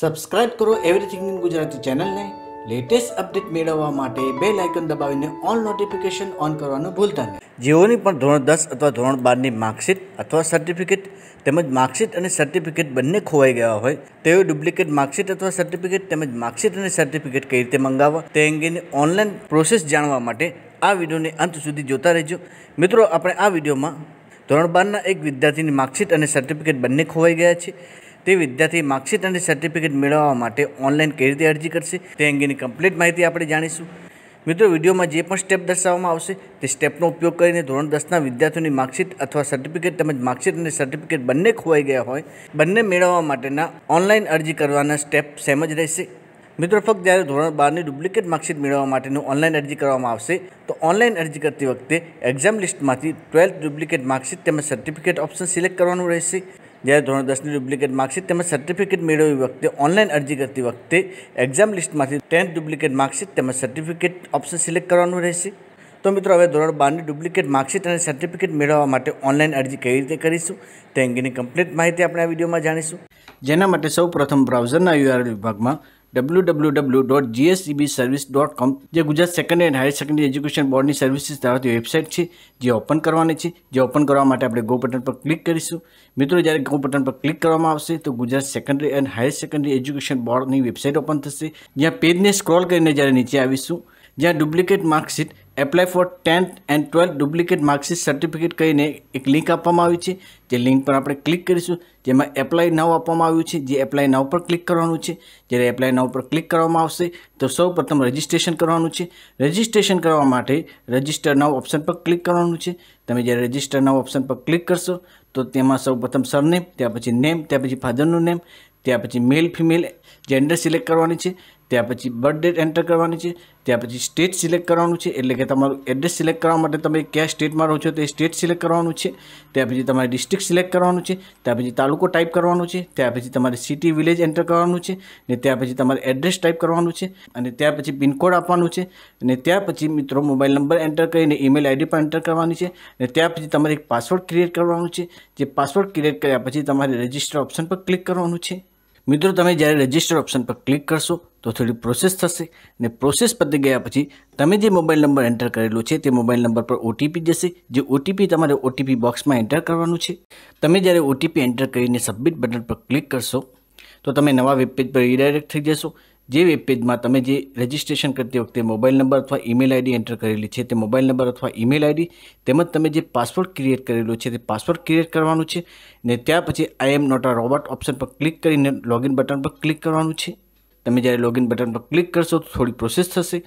subscribe કરો everything in Gujarati ચેનલને latest update મેળવવા માટે બે લાઇકન દબાવીને ઓલ નોટિફિકેશન ઓન કરવાનું ભૂલતા નહીં જેઓની પણ ધોરણ દસ અથવા ધોરણ બારની માર્કશીટ અથવા સર્ટિફિકેટ તેમજ માર્કશીટ અને સર્ટિફિકેટ બંને ખોવાઈ ગયા હોય તેઓ ડુપ્લિકેટ માર્કશીટ અથવા સર્ટિફિકેટ તેમજ માર્કશીટ અને સર્ટિફિકેટ કઈ રીતે મંગાવવા તે અંગેની ઓનલાઈન પ્રોસેસ જાણવા માટે આ વિડીયોને અંત સુધી જોતા રહેજો મિત્રો આપણે આ વિડીયોમાં ધોરણ બારના એક વિદ્યાર્થીની માર્કશીટ અને સર્ટિફિકેટ બંને ખોવાઈ ગયા છે તે વિદ્યાર્થી માર્કશીટ અને સર્ટિફિકેટ મેળવવા માટે ઓનલાઈન કઈ રીતે અરજી કરશે તે અંગેની કમ્પ્લીટ માહિતી આપણે જાણીશું મિત્રો વિડીયોમાં જે પણ સ્ટેપ દર્શાવવામાં આવશે તે સ્ટેપનો ઉપયોગ કરીને ધોરણ દસના વિદ્યાર્થીઓની માર્કશીટ અથવા સર્ટિફિકેટ તેમજ માર્કશીટ અને સર્ટિફિકેટ બંને ખોવાઈ ગયા હોય બંને મેળવવા માટેના ઓનલાઈન અરજી કરવાના સ્ટેપ સેમ જ રહેશે મિત્રો ફક્ત જ્યારે ધોરણ બારની ડુપ્લિકેટ માર્કશીટ મેળવવા માટેનું ઓનલાઈન અરજી કરવામાં આવશે તો ઓનલાઈન અરજી કરતી વખતે એક્ઝામ લિસ્ટમાંથી ટ્વેલ્થ ડુપ્લિકેટ માર્કશીટ તેમજ સર્ટિફિકેટ ઓપ્શન સિલેક્ટ કરવાનું રહેશે જ્યારે ધોરણ દસની ડુપ્લિકેટ માર્કશીટ તેમજ સર્ટિફિકેટ મેળવતી વખતે ઓનલાઈન અરજી કરતી વખતે એક્ઝામ લિસ્ટમાંથી ટેન્થ ડુપ્લિકેટ માર્કશીટ તેમજ સર્ટિફિકેટ ઓપ્શન સિલેક્ટ કરવાનું રહેશે તો મિત્રો હવે ધોરણ બારની ડુપ્લિકેટ માર્કશીટ અને સર્ટિફિકેટ મેળવવા માટે ઓનલાઈન અરજી કઈ રીતે કરીશું તે અંગેની કમ્પ્લીટ માહિતી આપણે આ વિડીયોમાં જાણીશું જેના માટે સૌ પ્રથમ બ્રાઉઝરના યુઆરએલ વિભાગમાં W W W dot GSEB service dot com જે Gujarat secondary and higher secondary education બોર્ડની સર્વિસીસ ધરાવતી વેબસાઇટ છે જે ઓપન કરવાની છે જે ઓપન કરવા માટે આપણે ગો બટન પર ક્લિક કરીશું મિત્રો જ્યારે ગો બટન પર ક્લિક કરવામાં આવશે તો Gujarat secondary and higher secondary education બોર્ડની વેબસાઇટ ઓપન થશે જ્યાં પેજને સ્ક્રોલ કરીને જ્યારે નીચે આવીશું જ્યાં duplicate marksheet apply for 10th and 12th duplicate marksheet certificate કઈને એક લિંક આપવામાં આવી છે જે લિંક પર આપણે ક્લિક કરીશું જેમાં apply now આપવામાં આવી છે જે apply now પર ક્લિક કરવાનું છે જ્યારે apply now પર ક્લિક કરવાનું આવશે તો સૌ પ્રથમ રજીસ્ટ્રેશન કરવાનું છે રજીસ્ટ્રેશન કરવા માટે register now ઓપ્શન પર ક્લિક કરવાનું છે તમે જે રજીસ્ટર ના ઓપ્શન પર ક્લિક કરશો તો તેમાં સૌ પ્રથમ સરનેમ ત્યાર પછી નેમ ત્યાર પછી ફાધરનું નેમ ત્યાર પછી મેલ ફીમેલ જেন্ডર સિલેક્ટ કરવાની છે ત્યાર પછી બર્થડે એન્ટર કરવાની છે ત્યાર પછી સ્ટેટ સિલેક્ટ કરવાનું છે એટલે કે તમારું એડ્રેસ સિલેક્ટ કરવા માટે તમે કે સ્ટેટમાં રો છો તે સ્ટેટ સિલેક્ટ કરવાનું છે ત્યાર પછી તમારે ડિસ્ટ્રિક્ટ સિલેક્ટ કરવાનું છે ત્યાર પછી તાલુકો ટાઇપ કરવાનું છે ત્યાર પછી તમારે સિટી વિલેજ એન્ટર કરવાનું છે અને ત્યાર પછી તમારું એડ્રેસ ટાઇપ કરવાનું છે અને ત્યાર પછી પિન કોડ આપવાનું છે અને ત્યાર પછી મિત્રો મોબાઈલ નંબર એન્ટર કરીને ઈમેલ આઈડી પણ એન્ટર કરવાની છે અને ત્યાર પછી તમારે એક પાસવર્ડ ક્રિએટ કરવાનું છે જે પાસવર્ડ ક્રિએટ કર્યા પછી તમારે રજીસ્ટર ઓપ્શન પર ક્લિક કરવાનું છે મિત્રો તમે જ્યારે રજિસ્ટર ઓપ્શન પર ક્લિક કરશો તો થોડી પ્રોસેસ થશે અને પ્રોસેસ પતી ગયા પછી તમે જે મોબાઈલ નંબર એન્ટર કરેલો છે તે મોબાઈલ નંબર પર ઓટીપી જશે જે ઓટીપી તમારે ઓટીપી બોક્સમાં એન્ટર કરવાનું છે તમે જ્યારે ઓટીપી એન્ટર કરીને સબમિટ બટન પર ક્લિક કરશો તો તમે નવા વેબપેજ પર રીડાયરેક્ટ થઈ જશો જે વેબ પેજ માં તમે જે રજીસ્ટ્રેશન કરતી વખતે મોબાઈલ નંબર અથવા ઈમેલ આઈડી એન્ટર કરેલી છે તે મોબાઈલ નંબર અથવા ઈમેલ આઈડી તેમજ તમે જે પાસવર્ડ ક્રિએટ કરેલો છે તે પાસવર્ડ ક્રિએટ કરવાનો છે ને ત્યાર પછી I am not a robot option પર ક્લિક કરીને લોગિન બટન પર ક્લિક કરવાનો છે તમે જ્યારે લોગિન બટન પર ક્લિક કરશો તો થોડી પ્રોસેસ થશે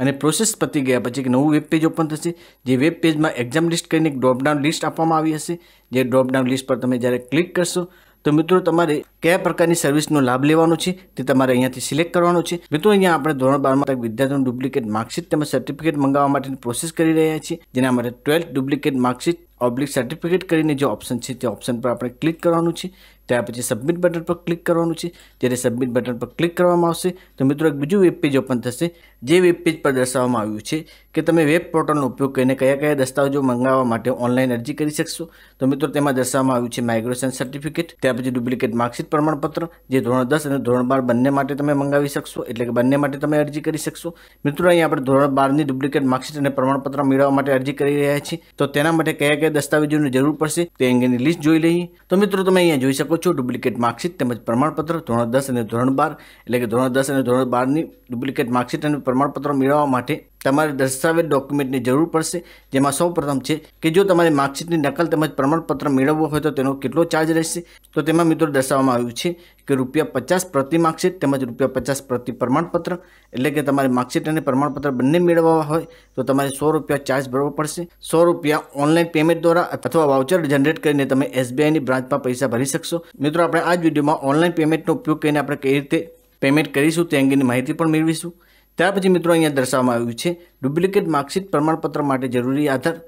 અને પ્રોસેસ પતી ગયા પછી એક નવો વેબ પેજ ઓપન થશે જે વેબ પેજ માં экзаમ લિસ્ટ કરીને એક ડ્રોપડાઉન લિસ્ટ આપવા માં આવી હશે જે ડ્રોપડાઉન લિસ્ટ પર તમે જ્યારે ક્લિક કરશો તો મિત્રો તમારે કે પ્રકારની સર્વિસનો લાભ લેવાનો છે તે તમારે અહીંયાથી સિલેક્ટ કરવાનો છે મિત્રો અહીંયા આપણે ધોરણ 12 માં સુધી વિદ્યાર્થીનું ડુપ્લિકેટ માર્કશીટ અને સર્ટિફિકેટ મંગાવવા માટેની પ્રોસેસ કરી રહ્યા છીએ જેના માટે 12th duplicate marksheet oblique certificate કરીને જે ઓપ્શન છે તે ઓપ્શન પર આપણે ક્લિક કરવાનું છે ત્યાર પછી સબમિટ બટન પર ક્લિક કરવાનું છે જ્યારે સબમિટ બટન પર ક્લિક કરવામાં આવશે તો મિત્રો એક બીજો વે પેજ ઓપન થશે જે વિપિટ પર દર્શાવવામાં આવ્યું છે કે તમે વેબ પોર્ટલ નો ઉપયોગ કરીને કયા કયા દસ્તાવેજો મંગાવવા માટે ઓનલાઈન અરજી કરી શકશો તો મિત્રો તેમાં દર્શાવવામાં આવ્યું છે માઈક્રોસેન સર્ટિફિકેટ તે પછી ડુપ્લિકેટ માર્કશીટ પ્રમાણપત્ર જે ધોરણ 10 અને ધોરણ 12 બંને માટે તમે મંગાવી શકશો એટલે કે બંને માટે તમે અરજી કરી શકશો મિત્રો અહીં આપણે ધોરણ 12 ની ડુપ્લિકેટ માર્કશીટ અને પ્રમાણપત્ર મેળવવા માટે અરજી કરી રહ્યા છીએ તો તેના માટે કયા કયા દસ્તાવેજોની જરૂર પડશે તેની અહીંની લિસ્ટ જોઈ લઈએ તો મિત્રો તમે અહીં જોઈ શકો છો ડુપ્લિકેટ માર્કશીટ તેમજ પ્રમાણપત્ર ધોરણ 10 અને ધોરણ 12 એટલે કે ધોરણ 10 અને ધોરણ 12 ની ડુપ્લિકેટ માર્કશીટ અને મળપત્ર મેળવા માટે તમારે દસ્તાવેજ ડોક્યુમેન્ટની જરૂર પડશે જેમાં સૌપ્રથમ છે કે જો તમારી માર્કશીટની નકલ તેમજ પ્રમાણપત્ર મેળવવું હોય તો તેનો કેટલો ચાર્જ રહેશે તો તેમાં મિત્રો દર્શાવવામાં આવ્યું છે કે ₹50 પ્રતિ માર્કશીટ તેમજ ₹50 પ્રતિ પ્રમાણપત્ર એટલે કે તમારી માર્કશીટ અને પ્રમાણપત્ર બંને મેળવવા હોય તો તમારે ₹100 ચાર્જ ભરવો પડશે ₹100 ઓનલાઈન પેમેન્ટ દ્વારા અથવા વાઉચર જનરેટ કરીને તમે SBI ની બ્રાન્ચ પર પૈસા ભરી શકશો મિત્રો આપણે આ વિડિયોમાં ઓનલાઈન પેમેન્ટનો ઉપયોગ કરીને આપણે કઈ રીતે પેમેન્ટ કરીશું તેની માહિતી પણ મેળવીશું ત્યાર પછી મિત્રો અહીંયા દર્શાવવામાં આવ્યું છે ડુપ્લિકેટ માર્કશીટ પ્રમાણપત્ર માટે જરૂરી આધાર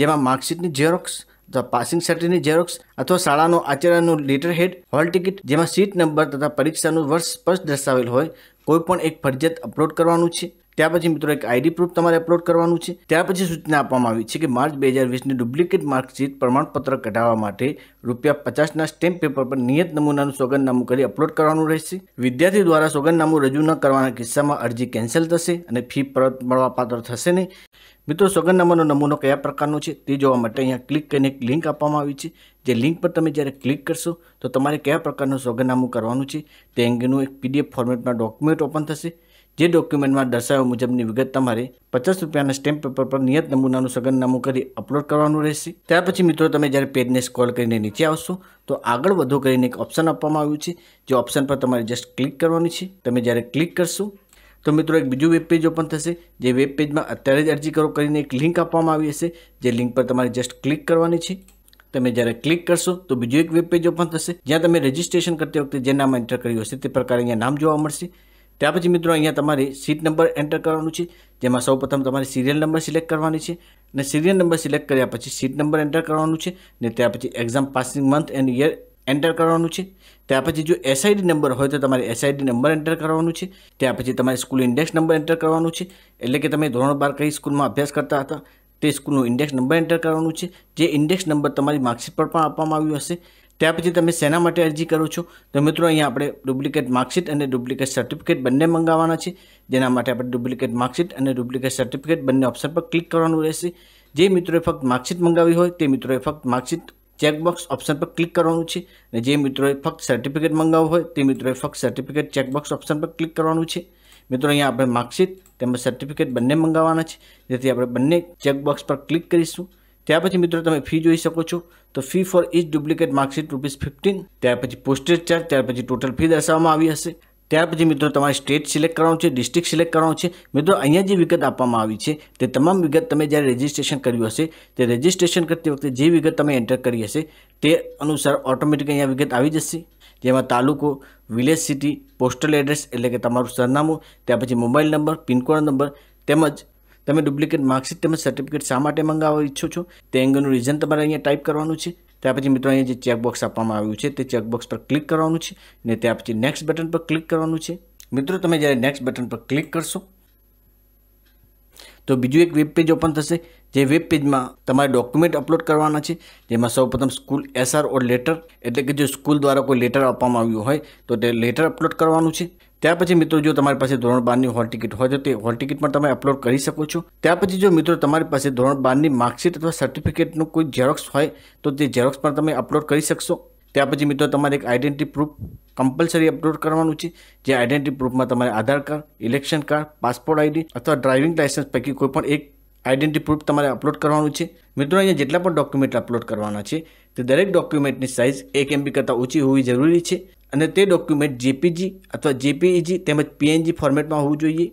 જેમાં માર્કશીટની ઝેરોક્સ તથા પાસિંગ સર્ટિની ઝેરોક્સ અથવા શાળાનો આચરણનું લેટર હેડ હોલ ટિકિટ જેમાં સીટ નંબર તથા પરીક્ષાનું વર્ષ સ્પષ્ટ દર્શાવેલ હોય કોઈ પણ એક ફરજિયાત અપલોડ કરવાનું છે ત્યાર પછી મિત્રો એક આઈડી પ્રૂફ તમારે અપલોડ કરવાનું છે ત્યાર પછી સૂચના આપવામાં આવી છે કે માર્ચ બે હજાર વીસની ડુપ્લિકેટ માર્કશીટ પ્રમાણપત્ર કઢાવવા માટે રૂપિયા પચાસના સ્ટેમ્પ પેપર પર નિયત નમૂનાનું સોગંદનામું કરી અપલોડ કરવાનું રહેશે વિદ્યાર્થી દ્વારા સોગંદનામું રજૂ ન કરવાના કિસ્સામાં અરજી કેન્સલ થશે અને ફી પરત મળવાપાત્ર થશે નહીં મિત્રો સોગંદનામાનો નમૂનો કયા પ્રકારનો છે તે જોવા માટે અહીંયા ક્લિક કરીને એક લિંક આપવામાં આવી છે જે લિંક પર તમે જ્યારે ક્લિક કરશો તો તમારે કયા પ્રકારનું સોગંદનામું કરવાનું છે તે અંગેનું એક પીડીએફ ફોર્મેટમાં ડોક્યુમેન્ટ ઓપન થશે જે ડોક્યુમેન્ટમાં દર્શાવ્યા મુજબની વિગત તમારે પચાસ રૂપિયાના સ્ટેમ્પ પેપર પર નિયત નમૂનાનું સગનનામું કરી અપલોડ કરવાનું રહેશે ત્યાર પછી મિત્રો તમે જ્યારે પેજને સ્ક્રોલ કરીને નીચે આવશો તો આગળ વધુ કરીને એક ઓપ્શન આપવામાં આવ્યું છે જે ઓપ્શન પર તમારે જસ્ટ ક્લિક કરવાની છે તમે જ્યારે ક્લિક કરશો તો મિત્રો એક બીજું વેબ પેજ ઓપન થશે જે વેબ પેજમાં અત્યારે જ અરજી કરો કરીને એક લિંક આપવામાં આવી હશે જે લિંક પર તમારે જસ્ટ ક્લિક કરવાની છે તમે જ્યારે ક્લિક કરશો તો બીજું એક વેબ પેજ ઓપન થશે જ્યાં તમે રજિસ્ટ્રેશન કરતી વખતે જે નામ એન્ટર કર્યું હશે તે પ્રકારે અહીંયા નામ જોવા મળશે ત્યાર પછી મિત્રો અહીંયા તમારે સીટ નંબર એન્ટર કરવાનું છે જેમાં સૌપ્રથમ તમારે સિરિયલ નંબર સિલેક્ટ કરવાની છે અને સિરિયલ નંબર સિલેક્ટ કર્યા પછી સીટ નંબર એન્ટર કરવાનું છે ને ત્યાર પછી exam passing month and year enter કરવાનું છે ત્યાર પછી જો એસઆઈડી નંબર હોય તો તમારે એસઆઈડી નંબર એન્ટર કરવાનું છે ત્યાર પછી તમારે સ્કૂલ ઇન્ડેક્સ નંબર એન્ટર કરવાનું છે એટલે કે તમે ધોરણ બાર કઈ સ્કૂલમાં અભ્યાસ કરતા હતા તે સ્કૂલનો ઇન્ડેક્સ નંબર એન્ટર કરવાનું છે જે ઇન્ડેક્સ નંબર તમારી માર્કશીટ પર પણ આપવામાં આવ્યું હશે ત્યાર પછી તમે સના મટીરજી કરો છો તો મિત્રો અહીં આપણે ડુપ્લિકેટ માર્કશીટ અને ડુપ્લિકેટ સર્ટિફિકેટ બંને મંગાવવાના છે જેના માટે આપણે ડુપ્લિકેટ માર્કશીટ અને ડુપ્લિકેટ સર્ટિફિકેટ બંને ઓપ્શન પર ક્લિક કરવાનું રહેશે જે મિત્રોએ ફક્ત માર્કશીટ મંગાવી હોય તે મિત્રોએ ફક્ત માર્કશીટ ચેકબોક્સ ઓપ્શન પર ક્લિક કરવાનું છે અને જે મિત્રોએ ફક્ત સર્ટિફિકેટ મંગાવ્યો હોય તે મિત્રોએ ફક્ત સર્ટિફિકેટ ચેકબોક્સ ઓપ્શન પર ક્લિક કરવાનું છે મિત્રો અહીં આપણે માર્કશીટ તેમજ સર્ટિફિકેટ બંને મંગાવવાના છે તેથી આપણે બંને ચેકબોક્સ પર ક્લિક કરીશું ત્યાર પછી મિત્રો તમે ફી જોઈ શકો છો તો fee for each duplicate marksheet ₹15 ત્યાર પછી પોસ્ટલ ચાર્જ ત્યાર પછી ટોટલ ફી દર્શાવવામાં આવી છે ત્યાર પછી મિત્રો તમારે સ્ટેટ સિલેક્ટ કરવાનું છે ડિસ્ટ્રિક્ટ સિલેક્ટ કરવાનું છે મિત્રો અહીંયા જે વિગત આપવા માં આવી છે તે તમામ વિગત તમે જ્યારે રજીસ્ટ્રેશન કર્યું હશે તે રજીસ્ટ્રેશન કરતી વખતે જે વિગત તમે એન્ટર કરી હશે તે અનુસાર ઓટોમેટિક અહીંયા વિગત આવી જશે જેમાં તાલુકો વિલેજ સિટી પોસ્ટલ એડ્રેસ એટલે કે તમારું સરનામું ત્યાર પછી mobile number pin code number તેમજ તમે ડુપ્લિકેટ માર્કશીટ તેમજ સર્ટિફિકેટ શા માટે મંગાવવા ઈચ્છો છો તે અંગેનું રીઝન તમારે અહીંયા ટાઈપ કરવાનું છે ત્યાર પછી મિત્રો અહીંયા જે ચેકબોક્સ આપવામાં આવ્યું છે તે ચેકબોક્સ પર ક્લિક કરવાનું છે અને ત્યાર પછી નેક્સ્ટ બટન પર ક્લિક કરવાનું છે મિત્રો તમે જ્યારે નેક્સ્ટ બટન પર ક્લિક કરશો તો બીજું એક વેબ પેજ ઓપન થશે જે વેબ પેજમાં તમારે ડોક્યુમેન્ટ અપલોડ કરવાના છે જેમાં સૌપ્રથમ સ્કૂલ એસઆર ઓર લેટર એટલે કે જો સ્કૂલ દ્વારા કોઈ લેટર આપવામાં આવ્યું હોય તો તે લેટર અપલોડ કરવાનું છે ત્યાર પછી મિત્રો જો તમારી પાસે ધોરણ બારની હોલ ટિકિટ હોય તો તે હોલ ટિકિટ પણ તમે અપલોડ કરી શકો છો ત્યાર પછી જો મિત્રો તમારી પાસે ધોરણ બારની માર્કશીટ અથવા સર્ટિફિકેટનું કોઈ ઝેરોક્સ હોય તો તે ઝેરોક્સ પણ તમે અપલોડ કરી શકશો ત્યાર પછી મિત્રો તમારે એક આઈડેન્ટિટી પ્રૂફ કમ્પલસરી અપલોડ કરવાનું છે જે આઈડેન્ટિટી પ્રૂફમાં તમારે Aadhaar card election card passport ID અથવા ડ્રાઇવિંગ લાઇસન્સ પૈકી કોઈ પણ એક આઈડેન્ટિટી પ્રૂફ તમારે અપલોડ કરવાનું છે મિત્રો અહીંયા જેટલા પણ ડોક્યુમેન્ટ અપલોડ કરવાના છે તે દરેક ડોક્યુમેન્ટની સાઇઝ એક એમબી કરતાં ઊંચી હોવી જરૂરી છે અને તે ડોક્યુમેન્ટ જેપીજી અથવા જેપીઈજી e તેમજ પીએનજી ફોર્મેટમાં હોવું જોઈએ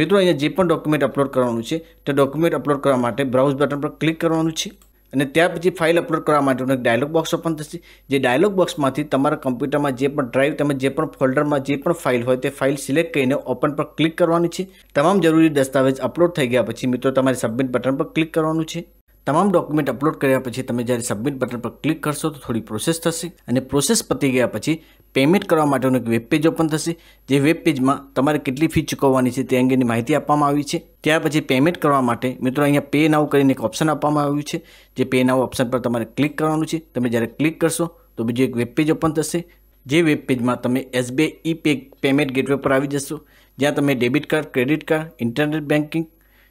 મિત્રો અહીંયા જે પણ ડોક્યુમેન્ટ અપલોડ કરવાનું છે તે ડોક્યુમેન્ટ અપલોડ કરવા માટે બ્રાઉઝ બટન પર ક્લિક કરવાનું છે અને ત્યાર પછી ફાઇલ અપલોડ કરવા માટેનું એક ડાયલોગ બોક્સ ઓપન થશે જે ડાયલોગ બોક્સમાંથી તમારા કમ્પ્યુટરમાં જે પણ ડ્રાઈવ તેમજ જે પણ ફોલ્ડરમાં જે પણ ફાઇલ હોય તે ફાઇલ સિલેક્ટ કરીને ઓપન પર ક્લિક કરવાની છે તમામ જરૂરી દસ્તાવેજ અપલોડ થઈ ગયા પછી મિત્રો તમારે સબમિટ બટન પર ક્લિક કરવાનું છે તમામ ડોક્યુમેન્ટ અપલોડ કર્યા પછી તમે જ્યારે સબમિટ બટન પર ક્લિક કરશો તો થોડી પ્રોસેસ થશે અને પ્રોસેસ પતી ગયા પછી પેમેન્ટ કરવા માટેનો એક વેબ પેજ ઓપન થશે જે વેબ પેજમાં તમારે કેટલી ફી ચૂકવવાની છે તેની અંગેની માહિતી આપવામાં આવી છે ત્યાર પછી પેમેન્ટ કરવા માટે મિત્રો અહીંયા પે નાઉ કરીને એક ઓપ્શન આપવામાં આવ્યું છે જે પે નાઉ ઓપ્શન પર તમારે ક્લિક કરવાનું છે તમે જ્યારે ક્લિક કરશો તો બીજો એક વેબ પેજ ઓપન થશે જે વેબ પેજમાં તમે SBI પેમેન્ટ ગેટવે પર આવી જશો જ્યાં તમે debit card credit card internet banking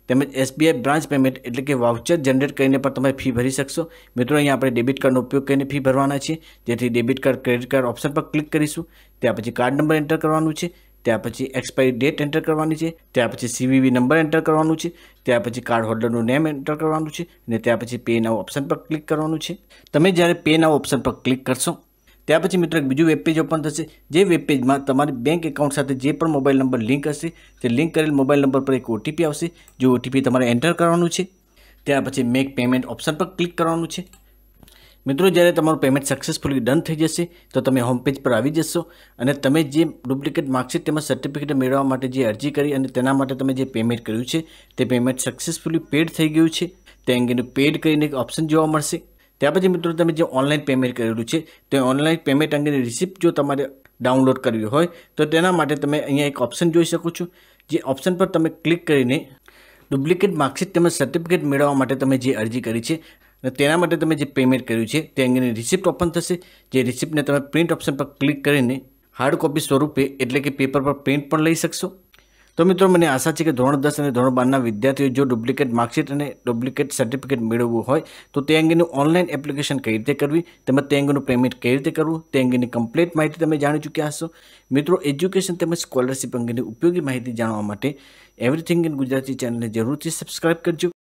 તમે SBI બ્રાન્ચ પેમેન્ટ એટલે કે વાઉચર જનરેટ કરીને પર તમે ફી ભરી શકશો મિત્રો અહીં આપણે ડેબિટ કાર્ડ નો ઉપયોગ કરીને ફી ભરવાના છે તેથી debit card credit card option પર ક્લિક કરીશું ત્યાર પછી કાર્ડ નંબર એન્ટર કરવાનો છે ત્યાર પછી એક્સપાયર ડેટ એન્ટર કરવાની છે ત્યાર પછી CVV નંબર એન્ટર કરવાનો છે ત્યાર પછી કાર્ડ હોલ્ડર નું નેમ એન્ટર કરવાનો છે અને ત્યાર પછી પે નાઉ ઓપ્શન પર ક્લિક કરવાનો છે તમે જ્યારે પે નાઉ ઓપ્શન પર ક્લિક કરશો ત્યાર પછી મિત્રો એક બીજો વેબ પેજ ઓપન થશે જે વેબ પેજ માં તમારા બેંક એકાઉન્ટ સાથે જે પણ મોબાઈલ નંબર લિંક હશે તે લિંક કરેલ મોબાઈલ નંબર પર એક OTP આવશે જે OTP તમારે એન્ટર કરવાનો છે ત્યાર પછી મેક પેમેન્ટ ઓપ્શન પર ક્લિક કરવાનો છે મિત્રો જ્યારે તમારું પેમેન્ટ સક્સેસફુલી डन થઈ જશે તો તમે હોમ પેજ પર આવી જશો અને તમે જે ડુપ્લિકેટ માર્કશીટ તમારું સર્ટિફિકેટ મેળવવા માટે જે અરજી કરી અને તેના માટે તમે જે પેમેન્ટ કર્યું છે તે પેમેન્ટ સક્સેસફુલી પેડ થઈ ગયું છે તે અંગેનો પેડ કરીને એક ઓપ્શન જોવા મળશે તમે જે મિત્રો તમે જે ઓનલાઈન પેમેન્ટ કરેલું છે તે ઓનલાઈન પેમેન્ટ અંગેની રસીદ જે તમારે ડાઉનલોડ કરવી હોય તો તેના માટે તમે અહીં એક ઓપ્શન જોઈ શકો છો જે ઓપ્શન પર તમે ક્લિક કરીને ડુપ્લિકેટ માક્ષિત તમે સર્ટિફિકેટ મેળવવા માટે તમે જે અરજી કરી છે તેના માટે તમે જે પેમેન્ટ કર્યું છે તે અંગેની રસીદ ઓપન થશે જે રસીદને તમે પ્રિન્ટ ઓપ્શન પર ક્લિક કરીને હાર્ડ કોપી સ્વરૂપે એટલે કે પેપર પર પ્રિન્ટ પણ લઈ શકશો તો મિત્રો મને આશા છે કે ધોરણ 10 અને ધોરણ 12 ના વિદ્યાર્થીઓ જો ડુપ્લિકેટ માર્કશીટ અને ડુપ્લિકેટ સર્ટિફિકેટ મેળવવું હોય તો તે અંગેની ઓનલાઈન એપ્લિકેશન કઈ રીતે કરવી તેમાં તે અંગેનું પેમેન્ટ કઈ રીતે કરવું તે અંગેની કમ્પ્લીટ માહિતી તમે જાણ્યુ ચુક્યા હશો મિત્રો એજ્યુકેશન તમે સ્કોલરશિપ અંગેની ઉપયોગી માહિતી જાણવા માટે एवरीथिंग ઇન ગુજરાતી ચેનલને જરૂરથી સબ્સ્ક્રાઇબ કરજો